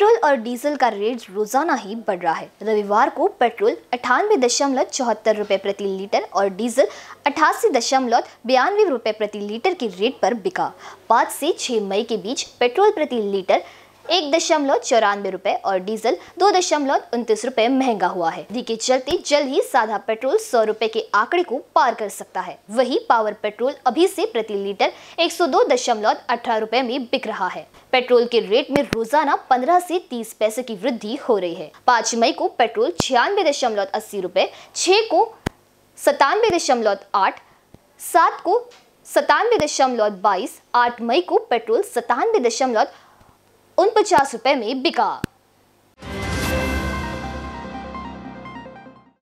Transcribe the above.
petrol और diesel का rate रोजाना ही बढ़ रहा है रविवार को पेट्रोल अठानवे दशमलव चौहत्तर रुपये प्रति लीटर और डीजल अठासी दशमलव बयानवे रुपये प्रति लीटर के रेट पर बिका पाँच से छः मई के बीच पेट्रोल प्रति लीटर एक दशमलव चौरानवे रूपए और डीजल दो दशमलव उनतीस रूपए महंगा हुआ है दी के चलते जल्द ही साधा पेट्रोल सौ रूपए के आंकड़े को पार कर सकता है वही पावर पेट्रोल अभी से प्रति लीटर एक सौ दो दशमलव अठारह रूपए में बिक रहा है पेट्रोल के रेट में रोजाना पंद्रह ऐसी तीस पैसे की वृद्धि हो रही है पाँच मई को पेट्रोल छियानवे दशमलव अस्सी रूपए छह को सतानवे दशमलव आठ सात को सतानवे दशमलव बाईस आठ मई को पेट्रोल सतानवे दशमलव उन पचास रुपए में बिका